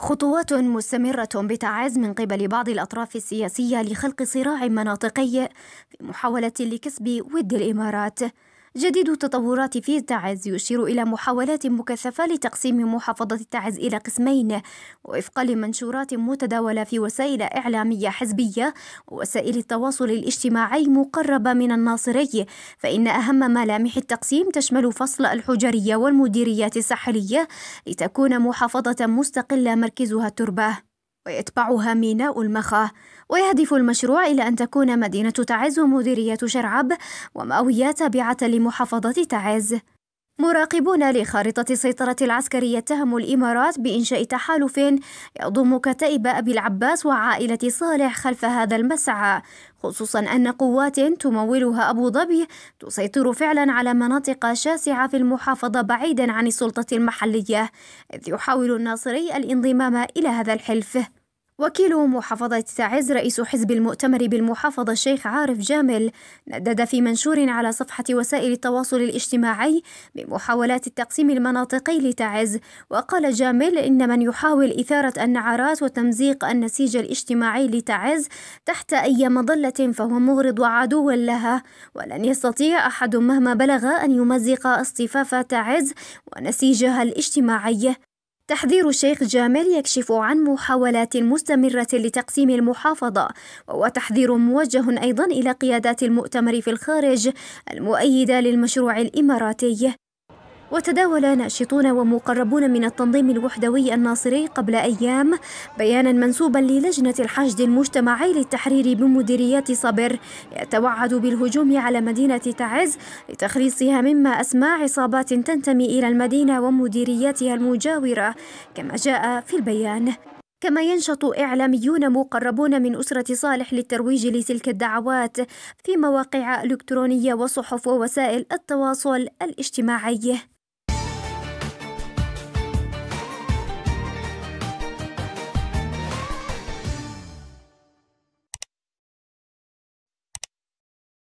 خطوات مستمرة بتعز من قبل بعض الأطراف السياسية لخلق صراع مناطقي في محاولة لكسب ود الإمارات جديد التطورات في تعز يشير إلى محاولات مكثفة لتقسيم محافظة تعز إلى قسمين وفقا لمنشورات متداولة في وسائل إعلامية حزبية ووسائل التواصل الاجتماعي مقربة من الناصري فإن أهم ملامح التقسيم تشمل فصل الحجرية والمديريات الساحلية لتكون محافظة مستقلة مركزها التربة ويتبعها ميناء المخا ويهدف المشروع إلى أن تكون مدينة تعز ومديرية شرعب ومأوية تابعة لمحافظة تعز مراقبون لخارطة السيطرة العسكرية يتهموا الإمارات بإنشاء تحالف يضم كتائب أبي العباس وعائلة صالح خلف هذا المسعى خصوصا أن قوات تمولها أبو ظبي تسيطر فعلا على مناطق شاسعة في المحافظة بعيدا عن السلطة المحلية إذ يحاول الناصري الانضمام إلى هذا الحلف وكيل محافظة تعز رئيس حزب المؤتمر بالمحافظة الشيخ عارف جامل ندد في منشور على صفحة وسائل التواصل الاجتماعي بمحاولات التقسيم المناطقي لتعز وقال جامل إن من يحاول إثارة النعرات وتمزيق النسيج الاجتماعي لتعز تحت أي مظلة فهو مغرض وعدو لها ولن يستطيع أحد مهما بلغ أن يمزق اصطفاف تعز ونسيجها الاجتماعي تحذير الشيخ جامل يكشف عن محاولات مستمرة لتقسيم المحافظة وهو تحذير موجه أيضا إلى قيادات المؤتمر في الخارج المؤيدة للمشروع الإماراتي وتداول ناشطون ومقربون من التنظيم الوحدوي الناصري قبل أيام بيانا منسوبا للجنة الحشد المجتمعي للتحرير بمديريات صبر يتوعد بالهجوم على مدينة تعز لتخليصها مما أسمى عصابات تنتمي إلى المدينة ومديرياتها المجاورة كما جاء في البيان كما ينشط إعلاميون مقربون من أسرة صالح للترويج لتلك الدعوات في مواقع إلكترونية وصحف ووسائل التواصل الاجتماعي